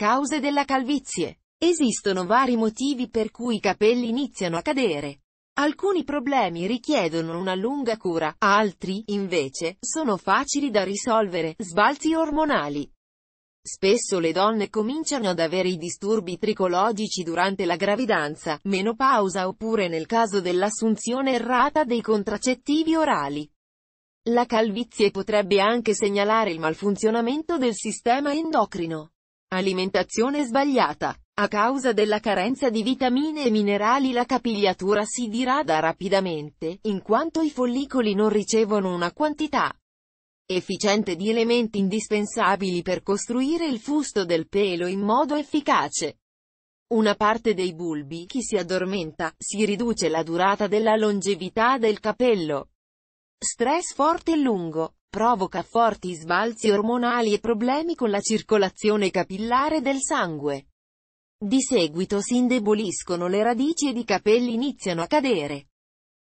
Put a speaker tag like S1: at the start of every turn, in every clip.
S1: Cause della calvizie. Esistono vari motivi per cui i capelli iniziano a cadere. Alcuni problemi richiedono una lunga cura, altri, invece, sono facili da risolvere, sbalzi ormonali. Spesso le donne cominciano ad avere i disturbi tricologici durante la gravidanza, menopausa oppure nel caso dell'assunzione errata dei contraccettivi orali. La calvizie potrebbe anche segnalare il malfunzionamento del sistema endocrino. Alimentazione sbagliata. A causa della carenza di vitamine e minerali la capigliatura si dirada rapidamente, in quanto i follicoli non ricevono una quantità efficiente di elementi indispensabili per costruire il fusto del pelo in modo efficace. Una parte dei bulbi, chi si addormenta, si riduce la durata della longevità del capello. Stress forte e lungo, Provoca forti sbalzi ormonali e problemi con la circolazione capillare del sangue. Di seguito si indeboliscono le radici ed i capelli iniziano a cadere.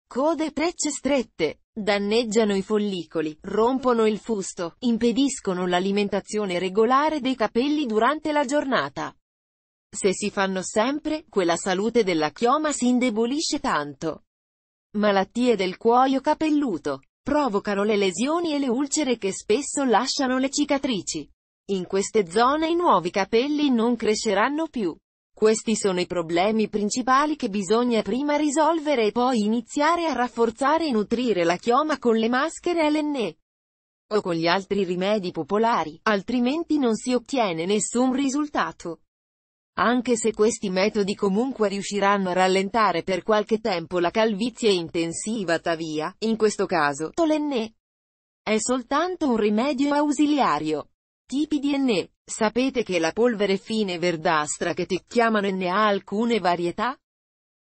S1: Code e trecce strette, danneggiano i follicoli, rompono il fusto, impediscono l'alimentazione regolare dei capelli durante la giornata. Se si fanno sempre, quella salute della chioma si indebolisce tanto. Malattie del cuoio capelluto provocano le lesioni e le ulcere che spesso lasciano le cicatrici. In queste zone i nuovi capelli non cresceranno più. Questi sono i problemi principali che bisogna prima risolvere e poi iniziare a rafforzare e nutrire la chioma con le maschere LNE o con gli altri rimedi popolari, altrimenti non si ottiene nessun risultato. Anche se questi metodi comunque riusciranno a rallentare per qualche tempo la calvizie intensiva tuttavia, in questo caso, Tolenne è soltanto un rimedio ausiliario. Tipi di enne. Sapete che la polvere fine verdastra che ti chiamano enne ha alcune varietà?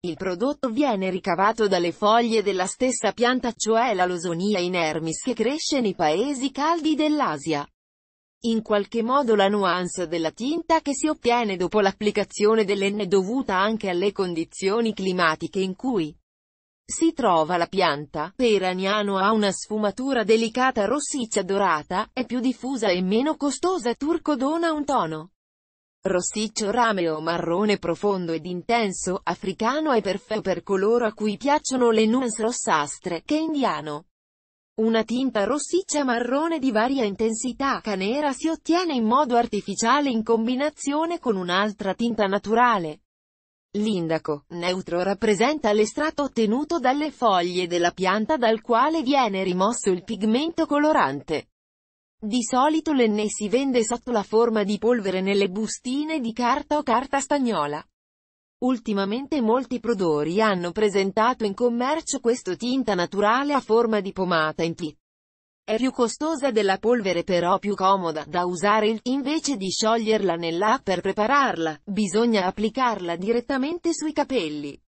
S1: Il prodotto viene ricavato dalle foglie della stessa pianta cioè la losonia inermis che cresce nei paesi caldi dell'Asia. In qualche modo la nuance della tinta che si ottiene dopo l'applicazione dell'N è dovuta anche alle condizioni climatiche in cui si trova la pianta. Peraniano ha una sfumatura delicata rossiccia dorata, è più diffusa e meno costosa. Turco dona un tono rossiccio rameo marrone profondo ed intenso, africano è perfetto per coloro a cui piacciono le nuance rossastre, che indiano. Una tinta rossiccia-marrone di varia intensità canera si ottiene in modo artificiale in combinazione con un'altra tinta naturale. L'indaco, neutro rappresenta l'estratto ottenuto dalle foglie della pianta dal quale viene rimosso il pigmento colorante. Di solito l'enne si vende sotto la forma di polvere nelle bustine di carta o carta stagnola. Ultimamente molti produttori hanno presentato in commercio questo tinta naturale a forma di pomata in T. È più costosa della polvere però più comoda da usare il, invece di scioglierla nell'acqua per prepararla, bisogna applicarla direttamente sui capelli.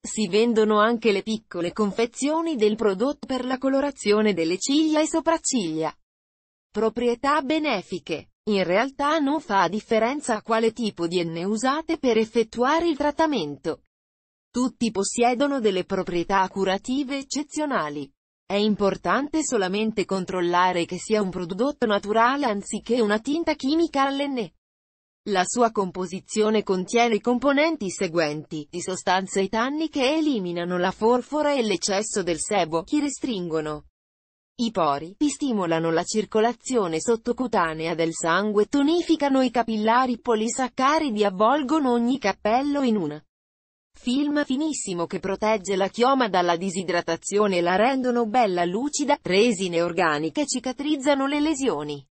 S1: Si vendono anche le piccole confezioni del prodotto per la colorazione delle ciglia e sopracciglia. Proprietà benefiche in realtà non fa differenza a quale tipo di N usate per effettuare il trattamento. Tutti possiedono delle proprietà curative eccezionali. È importante solamente controllare che sia un prodotto naturale anziché una tinta chimica all'N. La sua composizione contiene i componenti seguenti, di sostanze etanniche eliminano la forfora e l'eccesso del sebo, chi restringono i pori stimolano la circolazione sottocutanea del sangue, tonificano i capillari polisaccaridi, avvolgono ogni cappello in una film finissimo che protegge la chioma dalla disidratazione e la rendono bella lucida, resine organiche cicatrizzano le lesioni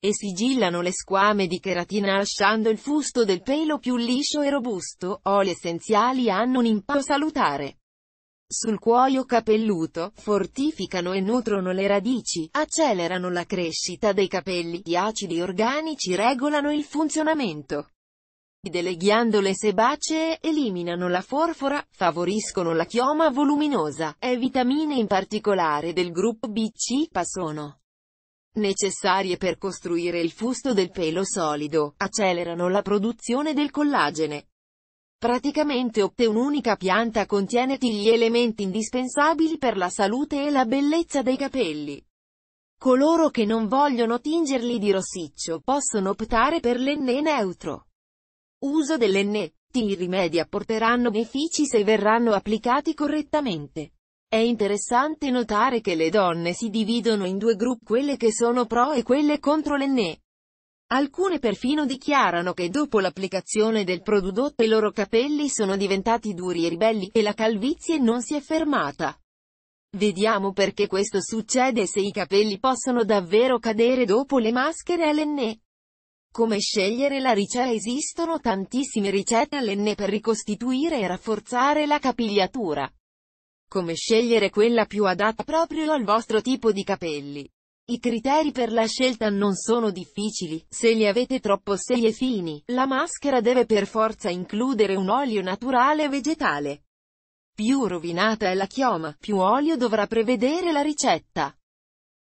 S1: e sigillano le squame di cheratina lasciando il fusto del pelo più liscio e robusto, oli essenziali hanno un impatto salutare sul cuoio capelluto, fortificano e nutrono le radici, accelerano la crescita dei capelli, gli acidi organici regolano il funzionamento delle ghiandole sebacee, eliminano la forfora, favoriscono la chioma voluminosa, e vitamine in particolare del gruppo BCA sono necessarie per costruire il fusto del pelo solido, accelerano la produzione del collagene, Praticamente opte un'unica pianta contiene gli elementi indispensabili per la salute e la bellezza dei capelli. Coloro che non vogliono tingerli di rossiccio possono optare per l'enne neutro. Uso dell'enne. I rimedi apporteranno benefici se verranno applicati correttamente. È interessante notare che le donne si dividono in due gruppi, quelle che sono pro e quelle contro l'enne. Alcune perfino dichiarano che dopo l'applicazione del prodotto i loro capelli sono diventati duri e ribelli, e la calvizie non si è fermata. Vediamo perché questo succede e se i capelli possono davvero cadere dopo le maschere LNE. Come scegliere la ricetta? esistono tantissime ricette LNE per ricostituire e rafforzare la capigliatura. Come scegliere quella più adatta proprio al vostro tipo di capelli. I criteri per la scelta non sono difficili, se li avete troppo sei e fini, la maschera deve per forza includere un olio naturale vegetale. Più rovinata è la chioma, più olio dovrà prevedere la ricetta.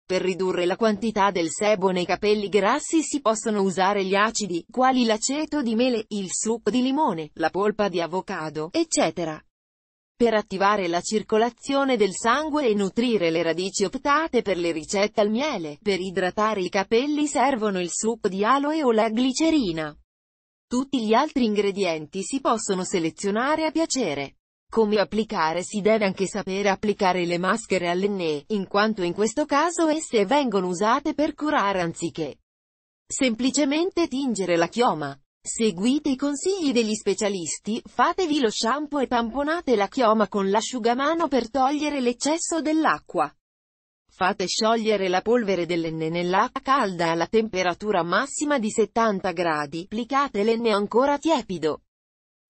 S1: Per ridurre la quantità del sebo nei capelli grassi si possono usare gli acidi, quali l'aceto di mele, il succo di limone, la polpa di avocado, eccetera per attivare la circolazione del sangue e nutrire le radici optate per le ricette al miele, per idratare i capelli servono il succo di aloe o la glicerina. Tutti gli altri ingredienti si possono selezionare a piacere. Come applicare si deve anche sapere applicare le maschere all'enne, in quanto in questo caso esse vengono usate per curare anziché semplicemente tingere la chioma. Seguite i consigli degli specialisti, fatevi lo shampoo e tamponate la chioma con l'asciugamano per togliere l'eccesso dell'acqua. Fate sciogliere la polvere dell'enne nell'acqua calda alla temperatura massima di 70 gradi, applicate l'enne ancora tiepido.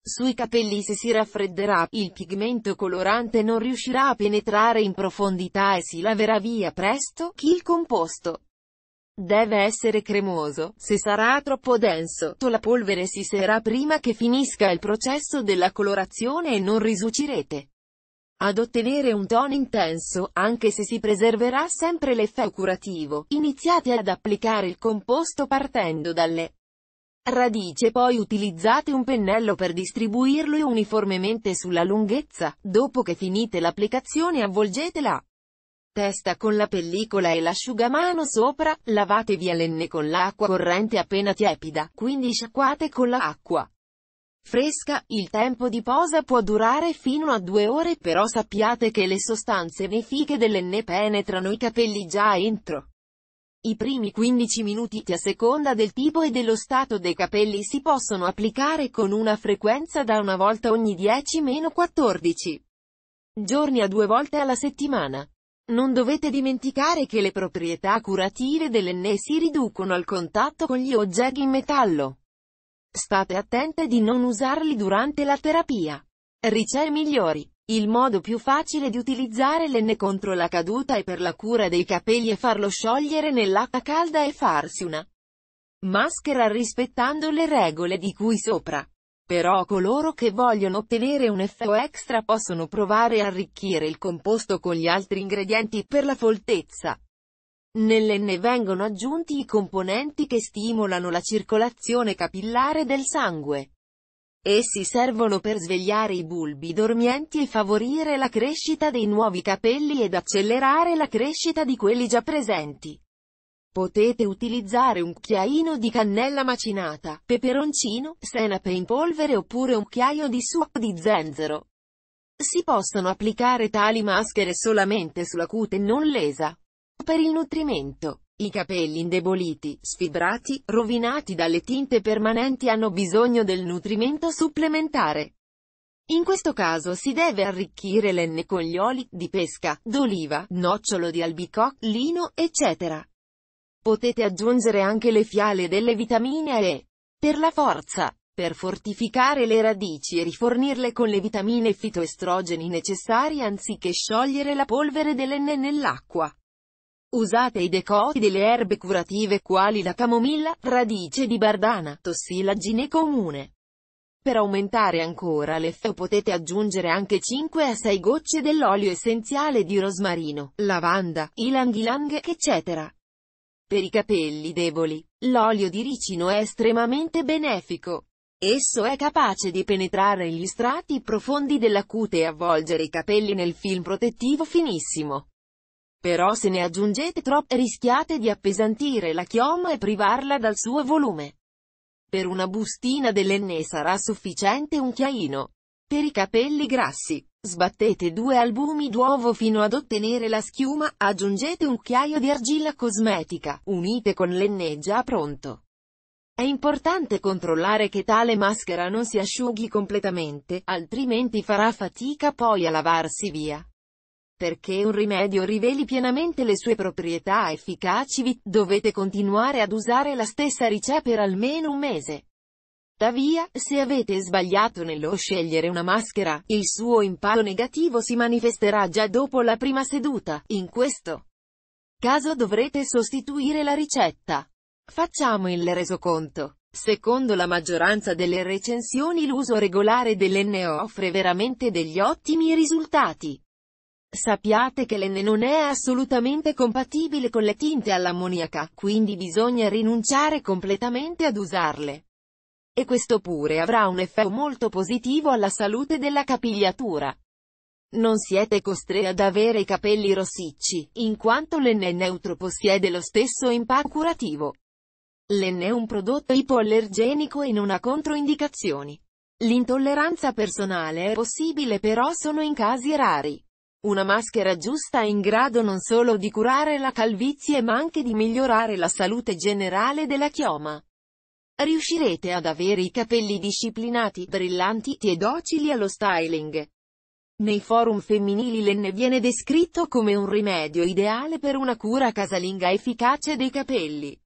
S1: Sui capelli se si raffredderà, il pigmento colorante non riuscirà a penetrare in profondità e si laverà via presto, chi il composto. Deve essere cremoso, se sarà troppo denso, la polvere si serà prima che finisca il processo della colorazione e non risucirete. Ad ottenere un tono intenso, anche se si preserverà sempre l'effetto curativo, iniziate ad applicare il composto partendo dalle radici e poi utilizzate un pennello per distribuirlo uniformemente sulla lunghezza, dopo che finite l'applicazione avvolgetela testa con la pellicola e l'asciugamano sopra, lavate via l'enne con l'acqua corrente appena tiepida, quindi sciacquate con l'acqua fresca, il tempo di posa può durare fino a due ore però sappiate che le sostanze nefiche dell'enne penetrano i capelli già entro. I primi 15 minuti a seconda del tipo e dello stato dei capelli si possono applicare con una frequenza da una volta ogni 10-14 giorni a due volte alla settimana. Non dovete dimenticare che le proprietà curative dell'enne si riducono al contatto con gli oggetti in metallo. State attente di non usarli durante la terapia. Ricette migliori. Il modo più facile di utilizzare l'enne contro la caduta e per la cura dei capelli è farlo sciogliere nell'acqua calda e farsi una maschera rispettando le regole di cui sopra. Però coloro che vogliono ottenere un effetto extra possono provare a arricchire il composto con gli altri ingredienti per la foltezza. Nell'enne vengono aggiunti i componenti che stimolano la circolazione capillare del sangue. Essi servono per svegliare i bulbi dormienti e favorire la crescita dei nuovi capelli ed accelerare la crescita di quelli già presenti. Potete utilizzare un cucchiaino di cannella macinata, peperoncino, senape in polvere oppure un cucchiaio di succo di zenzero. Si possono applicare tali maschere solamente sulla cute non lesa. Per il nutrimento, i capelli indeboliti, sfibrati, rovinati dalle tinte permanenti hanno bisogno del nutrimento supplementare. In questo caso si deve arricchire l'enne con gli oli, di pesca, d'oliva, nocciolo di albicocca, lino, eccetera. Potete aggiungere anche le fiale delle vitamine A E. Per la forza. Per fortificare le radici e rifornirle con le vitamine fitoestrogeni necessarie anziché sciogliere la polvere dell'N nell'acqua. Usate i decoti delle erbe curative quali la camomilla, radice di bardana, tossilagine comune. Per aumentare ancora l'effetto potete aggiungere anche 5 a 6 gocce dell'olio essenziale di rosmarino, lavanda, ilang ilang, eccetera. Per i capelli deboli, l'olio di ricino è estremamente benefico. Esso è capace di penetrare gli strati profondi della cute e avvolgere i capelli nel film protettivo finissimo. Però se ne aggiungete troppo rischiate di appesantire la chioma e privarla dal suo volume. Per una bustina dell'enne sarà sufficiente un chiaino. Per i capelli grassi, Sbattete due albumi d'uovo fino ad ottenere la schiuma, aggiungete un cucchiaio di argilla cosmetica, unite con l'enne già pronto. È importante controllare che tale maschera non si asciughi completamente, altrimenti farà fatica poi a lavarsi via. Perché un rimedio riveli pienamente le sue proprietà efficaci vi dovete continuare ad usare la stessa ricetta per almeno un mese. Tuttavia, se avete sbagliato nello scegliere una maschera, il suo impatto negativo si manifesterà già dopo la prima seduta, in questo caso dovrete sostituire la ricetta. Facciamo il resoconto. Secondo la maggioranza delle recensioni l'uso regolare dell'N offre veramente degli ottimi risultati. Sappiate che l'N non è assolutamente compatibile con le tinte all'ammoniaca, quindi bisogna rinunciare completamente ad usarle. E questo pure avrà un effetto molto positivo alla salute della capigliatura. Non siete costretti ad avere i capelli rossicci, in quanto l'enne neutro possiede lo stesso impatto curativo. L'enne è un prodotto ipoallergenico e non ha controindicazioni. L'intolleranza personale è possibile però sono in casi rari. Una maschera giusta è in grado non solo di curare la calvizie ma anche di migliorare la salute generale della chioma riuscirete ad avere i capelli disciplinati, brillanti e docili allo styling. Nei forum femminili l'enne viene descritto come un rimedio ideale per una cura casalinga efficace dei capelli.